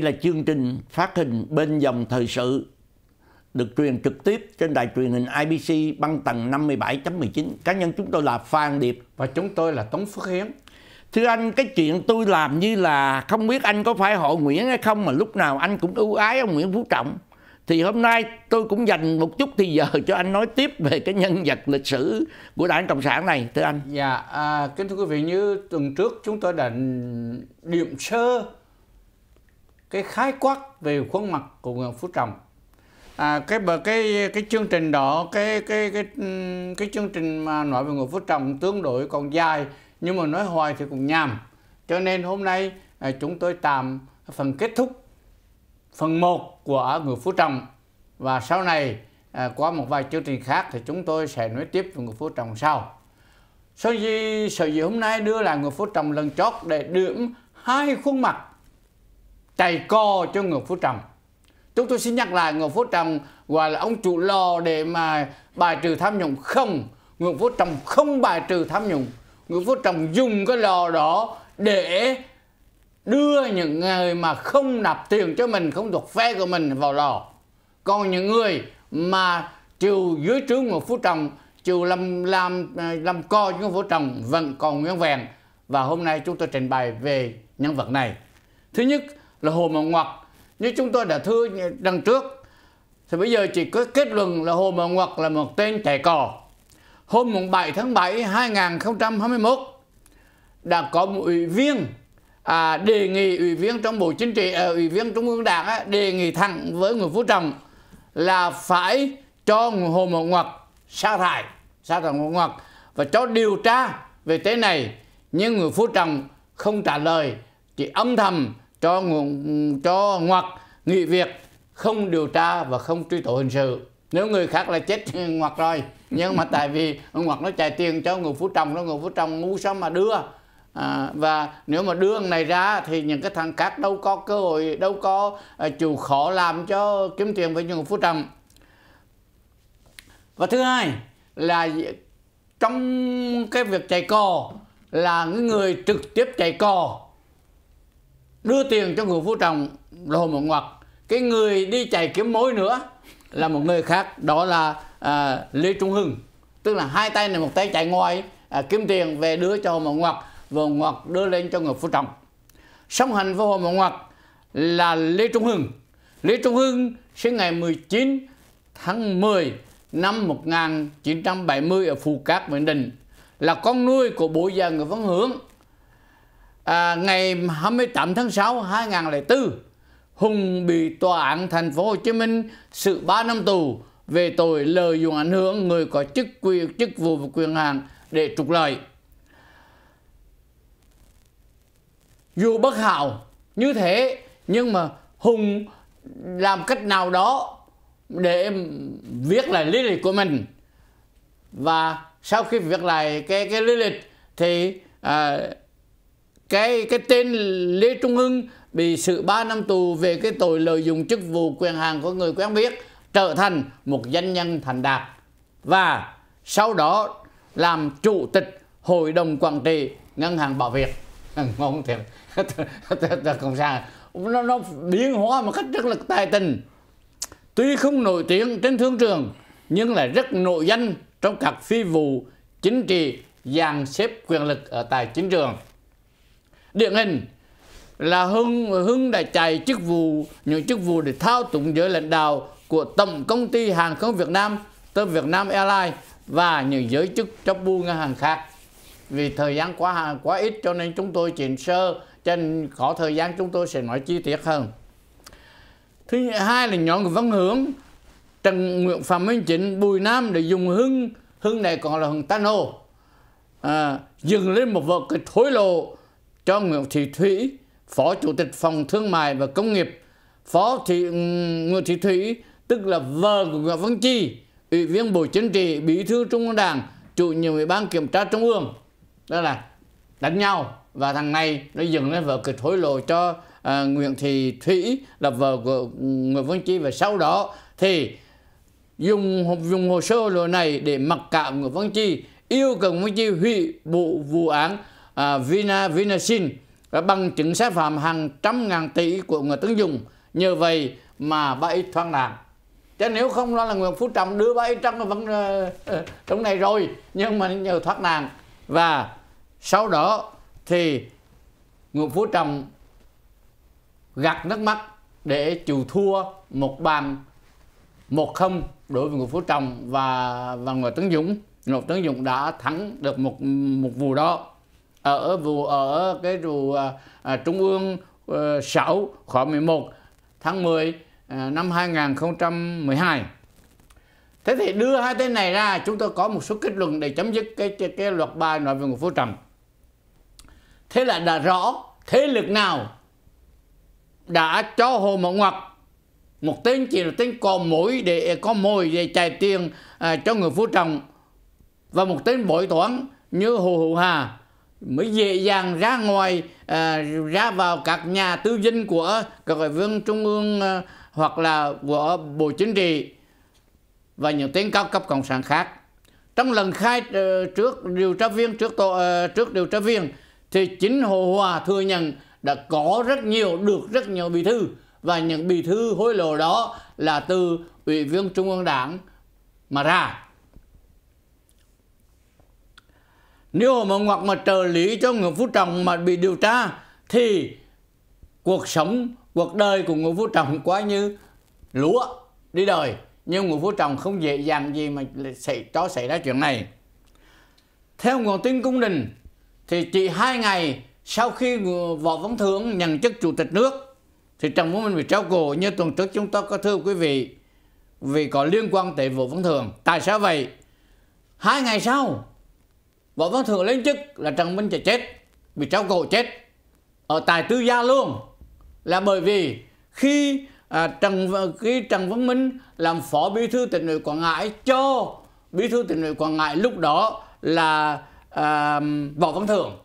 Đây là chương trình phát hình bên dòng thời sự được truyền trực tiếp trên đài truyền hình IBC băng tầng 57.19. Cá nhân chúng tôi là Phan Điệp. Và chúng tôi là Tống Phước Hiến. Thưa anh, cái chuyện tôi làm như là không biết anh có phải hộ Nguyễn hay không mà lúc nào anh cũng ưu ái ông Nguyễn Phú Trọng. Thì hôm nay tôi cũng dành một chút thì giờ cho anh nói tiếp về cái nhân vật lịch sử của đảng Cộng sản này, thưa anh. Dạ, à, kính thưa quý vị, như tuần trước chúng tôi đã điểm sơ cái khái quát về khuôn mặt của Nguyễn Phú Trọng à, cái bờ cái cái chương trình đó cái cái cái cái chương trình mà nói về Nguyễn Phú Trọng tương đối còn dài nhưng mà nói hoài thì cũng nhàm cho nên hôm nay à, chúng tôi tạm phần kết thúc phần 1 của Nguyễn Phú Trọng và sau này à, qua một vài chương trình khác thì chúng tôi sẽ nói tiếp về Nguyễn Phú Trọng sau Sở dĩ, sở dĩ hôm nay đưa lại Nguyễn Phú Trọng lần chót để điểm hai khuôn mặt chạy co cho người phú trọng chúng tôi xin nhắc lại người phú trọng gọi là ông chủ lò để mà bài trừ tham nhũng không người phú trọng không bài trừ tham nhũng người phú trọng dùng cái lò đó để đưa những người mà không nạp tiền cho mình không thuộc phe của mình vào lò còn những người mà chịu dưới trướng người phú trọng chịu làm làm làm co cho những phú trọng vẫn còn nguyên vẹn và hôm nay chúng tôi trình bày về nhân vật này thứ nhất là hồ mà ngoặc như chúng tôi đã thưa đằng trước thì bây giờ chỉ có kết luận là hồ mà ngoặc là một tên trẻ cò hôm 7 tháng 7 2021 đã có một ủy viên à, đề nghị ủy viên trong bộ chính trị à, ủy viên trung ương đảng á, đề nghị thẳng với người phú trọng là phải cho hồ mậu ngọc sa thải sa thải mậu ngọc và cho điều tra về thế này nhưng người phú trọng không trả lời chỉ âm thầm cho cho ngoặc nghỉ việc không điều tra và không truy tố hình sự nếu người khác là chết ngoặc rồi nhưng mà tại vì ngoặc nó chạy tiền cho người phú trọng đó người phú trọng ngu sao mà đưa à, và nếu mà đưa này ra thì những cái thằng khác đâu có cơ hội đâu có à, chịu khó làm cho kiếm tiền với những phú trọng và thứ hai là trong cái việc chạy cò là những người trực tiếp chạy cò đưa tiền cho người phú trọng là hồ một ngoặc cái người đi chạy kiếm mối nữa là một người khác đó là à, lê trung hưng tức là hai tay này một tay chạy ngoài à, kiếm tiền về đưa cho hồ một ngoặc và hồ ngoặc đưa lên cho người phú trọng song hành với hồ một ngoặc là lê trung hưng lê trung hưng sinh ngày 19 tháng 10 năm 1970 ở Phù Cát, Bình Định là con nuôi của bộ già người Văn Hướng à, ngày 28 tháng 6 2004 Hùng bị tòa án thành phố Hồ Chí Minh xử 3 năm tù về tội lợi dụng ảnh hưởng người có chức quyền chức vụ và quyền hạn để trục lợi. Dù bất hảo như thế nhưng mà Hùng làm cách nào đó để viết lại lý lịch của mình và sau khi viết lại cái cái lý lịch thì à, cái cái tên Lê Trung Hưng bị xử 3 năm tù về cái tội lợi dụng chức vụ quyền hạn của người quen biết trở thành một doanh nhân thành đạt và sau đó làm chủ tịch hội đồng quản trị ngân hàng bảo việt ừ, ngon thiệt không sao nó, nó biến hóa một cách rất là tài tình tuy không nổi tiếng trên thương trường nhưng lại rất nổi danh trong các phi vụ chính trị dàn xếp quyền lực ở tại chính trường điển hình là Hưng Hưng đã chạy chức vụ những chức vụ để thao túng giới lãnh đạo của tổng công ty hàng không Việt Nam tới Việt Nam Airlines và những giới chức trong bu ngân hàng khác vì thời gian quá quá ít cho nên chúng tôi chỉnh sơ trên nên có thời gian chúng tôi sẽ nói chi tiết hơn thứ hai là nhóm văn hưởng Trần Nguyễn Phạm Minh Chính Bùi Nam để dùng hưng hưng này còn là hưng Tano à, dừng lên một vật cái thối lộ cho Nguyễn Thị Thủy, Phó Chủ tịch Phòng Thương mại và Công nghiệp, Phó Thị ừ, Nguyễn Thị Thủy, tức là vợ của Nguyễn Văn Chi, Ủy viên Bộ Chính trị, Bí thư Trung ương Đảng, Chủ nhiệm Ủy ban Kiểm tra Trung ương. Đó là đánh nhau và thằng này nó dừng lên vợ kịch hối lộ cho à, Nguyễn Thị Thủy là vợ của ừ, Nguyễn Văn Chi và sau đó thì dùng dùng hồ sơ hối lộ này để mặc cả Nguyễn Văn Chi yêu cầu Nguyễn Văn Chi hủy bộ vụ án à, Vina Vinasin bằng chứng sai phạm hàng trăm ngàn tỷ của người tướng dùng nhờ vậy mà bà ấy thoát nạn chứ nếu không nó là người Phú Trọng đưa bà trong cái ờ, ờ, trong này rồi nhưng mà nhờ thoát nạn và sau đó thì người Phú Trọng gạt nước mắt để chịu thua một bàn một không đối với người Phú Trọng và và Nguyễn Tấn Dũng người Tấn Dũng đã thắng được một một vụ đó ở vụ ở cái vụ à, à, trung ương à, ờ, 6 khóa 11 tháng 10 à, năm 2012 thế thì đưa hai tên này ra chúng tôi có một số kết luận để chấm dứt cái cái, cái loạt bài nói về Nguyễn Phú Trọng thế là đã rõ thế lực nào đã cho Hồ Mộng Ngọc một tên chỉ là tên cò mũi để có mồi để chạy tiền à, cho người phú trọng và một tên bội toán như hồ hữu hà mới dễ dàng ra ngoài à, ra vào các nhà tư dinh của các ủy viên trung ương à, hoặc là của bộ chính trị và những tên cao cấp cộng sản khác trong lần khai à, trước điều tra viên trước tổ, à, trước điều tra viên thì chính hồ hòa thừa nhận đã có rất nhiều được rất nhiều bí thư và những bí thư hối lộ đó là từ ủy viên trung ương đảng mà ra nếu mà ngoặc mà trợ lý cho Nguyễn Phú Trọng mà bị điều tra thì cuộc sống, cuộc đời của Nguyễn Phú Trọng quá như lúa đi đời. Nhưng Nguyễn Phú Trọng không dễ dàng gì mà xảy, cho xảy ra chuyện này. Theo nguồn tin cung đình thì chỉ hai ngày sau khi Võ Văn Thưởng nhận chức Chủ tịch nước thì Trần Phú Minh bị trao cổ như tuần trước chúng ta có thưa quý vị vì có liên quan tới Võ Văn thường Tại sao vậy? Hai ngày sau Võ Văn thưởng lên chức là Trần Minh Trà chết, bị trao cổ chết ở tại Tư Gia luôn. Là bởi vì khi à, Trần khi Trần Văn Minh làm phó bí thư tỉnh ủy Quảng Ngãi cho bí thư tỉnh ủy Quảng Ngãi lúc đó là à, Võ Văn thưởng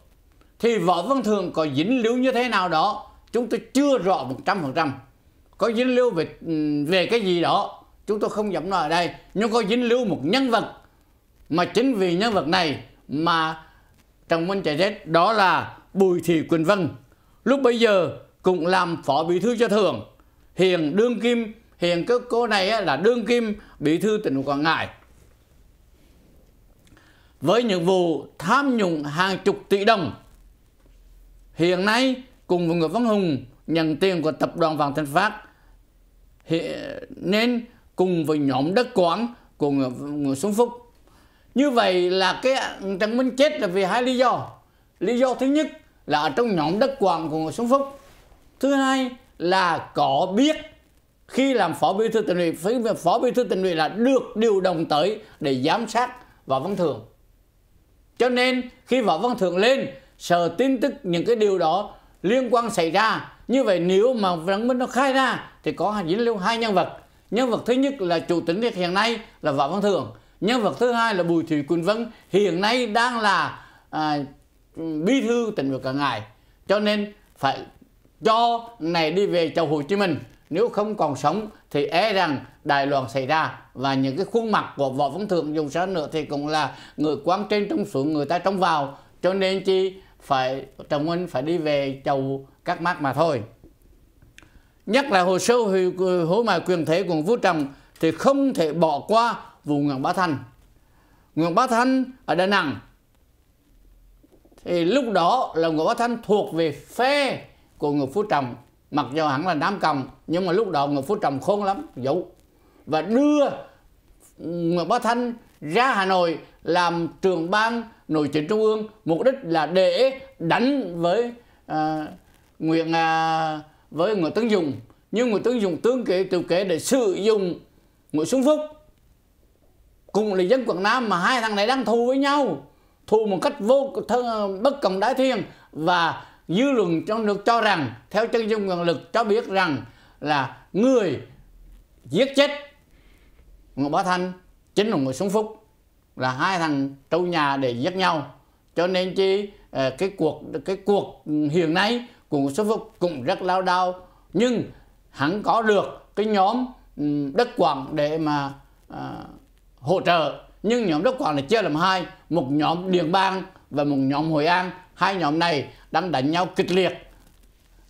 thì Võ Văn Thường có dính líu như thế nào đó chúng tôi chưa rõ 100% có dính líu về ừ, về cái gì đó chúng tôi không dám nói ở đây nhưng có dính líu một nhân vật mà chính vì nhân vật này mà Trần Minh chạy chết đó là Bùi Thị Quỳnh Vân lúc bây giờ cũng làm phó bí thư cho thường Hiền đương kim Hiền cái cô này là đương kim bí thư tỉnh Quảng Ngãi với những vụ tham nhũng hàng chục tỷ đồng hiện nay cùng với người Văn Hùng nhận tiền của tập đoàn Vạn Thịnh Phát nên cùng với nhóm đất quán của người Xuân Phúc như vậy là cái Trần Minh chết là vì hai lý do lý do thứ nhất là ở trong nhóm đất quảng của Ngô Xuân Phúc thứ hai là có biết khi làm phó bí thư tỉnh ủy phó bí thư tỉnh ủy là được điều động tới để giám sát võ văn thường cho nên khi võ văn thường lên sợ tin tức những cái điều đó liên quan xảy ra như vậy nếu mà Trần Minh nó khai ra thì có dính lưu hai nhân vật nhân vật thứ nhất là chủ tịch hiện nay là võ văn thường nhân vật thứ hai là Bùi Thị Quỳnh Vân hiện nay đang là à, bí thư tỉnh ủy cả ngày cho nên phải cho này đi về châu Hồ Chí Minh nếu không còn sống thì e rằng Đài Loan xảy ra và những cái khuôn mặt của Võ Văn Thượng dùng sao nữa thì cũng là người quan trên trong xuống người ta trong vào cho nên chi phải Trần Minh phải đi về châu các mắt mà thôi nhắc lại hồ sơ hữu hối mà quyền thể của Vũ Trọng thì không thể bỏ qua vùng Nguyễn Bá Thanh. Nguyễn Bá Thanh ở Đà Nẵng thì lúc đó là Nguyễn Bá Thanh thuộc về phe của Nguyễn Phú Trọng mặc dù hẳn là Nam Cộng nhưng mà lúc đó Nguyễn Phú Trọng khôn lắm dụ và đưa Nguyễn Bá Thanh ra Hà Nội làm trường ban nội chính trung ương mục đích là để đánh với à, Nguyễn à, với Nguyễn Tấn Dùng nhưng Nguyễn Tấn Dùng tướng kế tiểu kế để sử dụng Nguyễn Xuân Phúc cùng là dân Quảng Nam mà hai thằng này đang thù với nhau thù một cách vô thân, bất cộng đại thiên và dư luận trong được cho rằng theo chân dung quyền lực cho biết rằng là người giết chết Ngô Bá Thanh chính là người Xuân Phúc là hai thằng trâu nhà để giết nhau cho nên chi ờ, cái cuộc cái cuộc hiện nay của Ngô Xuân Phúc cũng rất lao đao nhưng hắn có được cái nhóm đất quảng để mà uh, hỗ trợ nhưng nhóm Đức Quảng là chia làm hai một nhóm Điện Bang và một nhóm Hội An hai nhóm này đang đánh nhau kịch liệt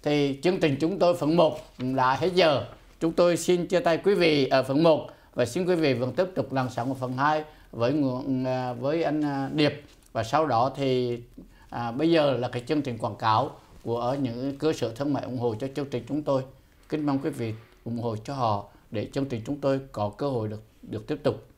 thì chương trình chúng tôi phần 1 đã hết giờ chúng tôi xin chia tay quý vị ở phần 1 và xin quý vị vẫn tiếp tục làm sáng ở phần 2 với à, với anh à, Điệp và sau đó thì à, bây giờ là cái chương trình quảng cáo của những cơ sở thương mại ủng hộ cho chương trình chúng tôi kính mong quý vị ủng hộ cho họ để chương trình chúng tôi có cơ hội được được tiếp tục